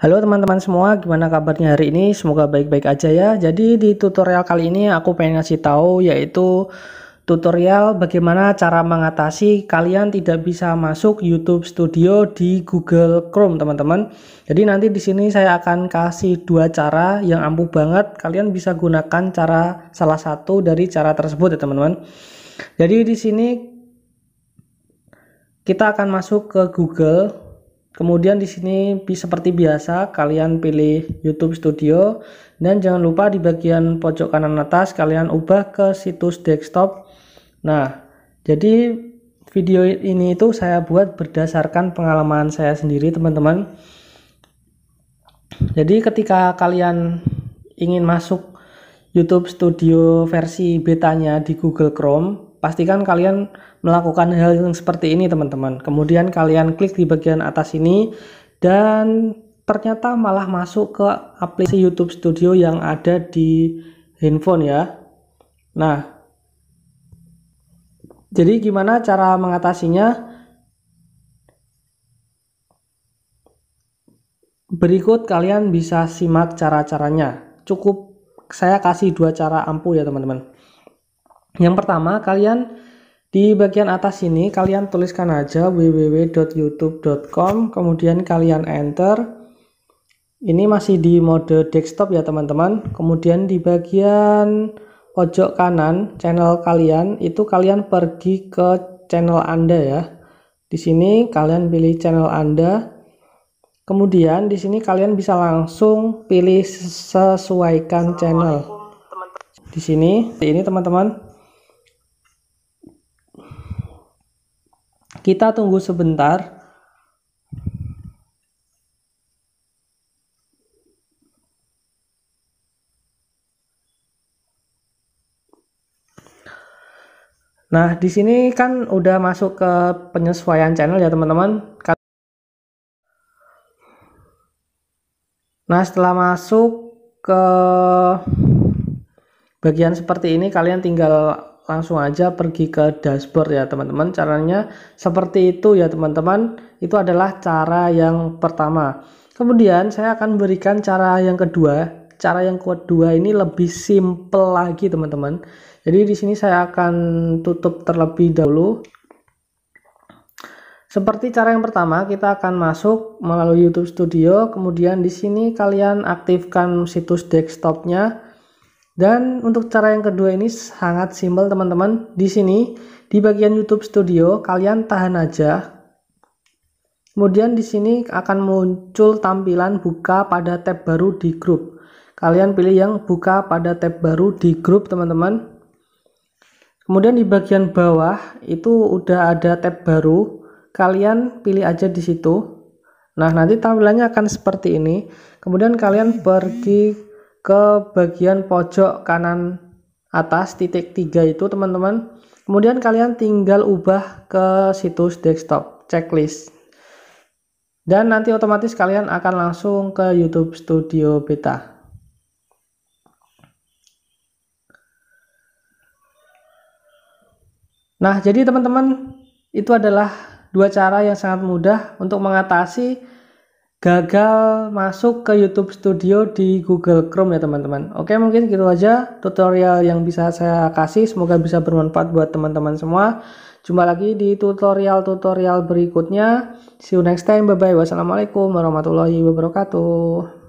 Halo teman-teman semua, gimana kabarnya hari ini? Semoga baik-baik aja ya. Jadi di tutorial kali ini aku pengen ngasih tahu yaitu tutorial bagaimana cara mengatasi kalian tidak bisa masuk YouTube Studio di Google Chrome, teman-teman. Jadi nanti di sini saya akan kasih dua cara yang ampuh banget. Kalian bisa gunakan cara salah satu dari cara tersebut ya, teman-teman. Jadi di sini kita akan masuk ke Google Kemudian di sini seperti biasa kalian pilih YouTube Studio dan jangan lupa di bagian pojok kanan atas kalian ubah ke situs desktop. Nah, jadi video ini itu saya buat berdasarkan pengalaman saya sendiri teman-teman. Jadi ketika kalian ingin masuk YouTube Studio versi betanya di Google Chrome, Pastikan kalian melakukan hal yang seperti ini teman-teman. Kemudian kalian klik di bagian atas ini dan ternyata malah masuk ke aplikasi YouTube Studio yang ada di handphone ya. Nah, jadi gimana cara mengatasinya? Berikut kalian bisa simak cara-caranya. Cukup saya kasih dua cara ampuh ya teman-teman. Yang pertama, kalian di bagian atas ini kalian tuliskan aja www.youtube.com kemudian kalian enter. Ini masih di mode desktop ya teman-teman. Kemudian di bagian pojok kanan channel kalian itu kalian pergi ke channel Anda ya. Di sini kalian pilih channel Anda. Kemudian di sini kalian bisa langsung pilih sesuaikan channel. Di sini ini teman-teman Kita tunggu sebentar. Nah, di sini kan udah masuk ke penyesuaian channel ya, teman-teman. Kan- nah, setelah masuk ke bagian seperti ini, kalian tinggal langsung aja pergi ke dashboard ya teman-teman caranya seperti itu ya teman-teman itu adalah cara yang pertama kemudian saya akan berikan cara yang kedua cara yang kedua ini lebih simple lagi teman-teman jadi di sini saya akan tutup terlebih dahulu seperti cara yang pertama, kita akan masuk melalui YouTube Studio, kemudian di sini kalian aktifkan situs desktopnya, dan untuk cara yang kedua ini sangat simpel teman-teman. Di sini di bagian YouTube Studio kalian tahan aja. Kemudian di sini akan muncul tampilan buka pada tab baru di grup. Kalian pilih yang buka pada tab baru di grup teman-teman. Kemudian di bagian bawah itu udah ada tab baru. Kalian pilih aja di situ. Nah, nanti tampilannya akan seperti ini. Kemudian kalian pergi ke bagian pojok kanan atas titik 3 itu teman-teman kemudian kalian tinggal ubah ke situs desktop checklist dan nanti otomatis kalian akan langsung ke YouTube Studio Beta nah jadi teman-teman itu adalah dua cara yang sangat mudah untuk mengatasi gagal masuk ke YouTube Studio di Google Chrome ya teman-teman. Oke mungkin gitu aja tutorial yang bisa saya kasih. Semoga bisa bermanfaat buat teman-teman semua. Jumpa lagi di tutorial-tutorial berikutnya. See you next time. Bye-bye. Wassalamualaikum warahmatullahi wabarakatuh.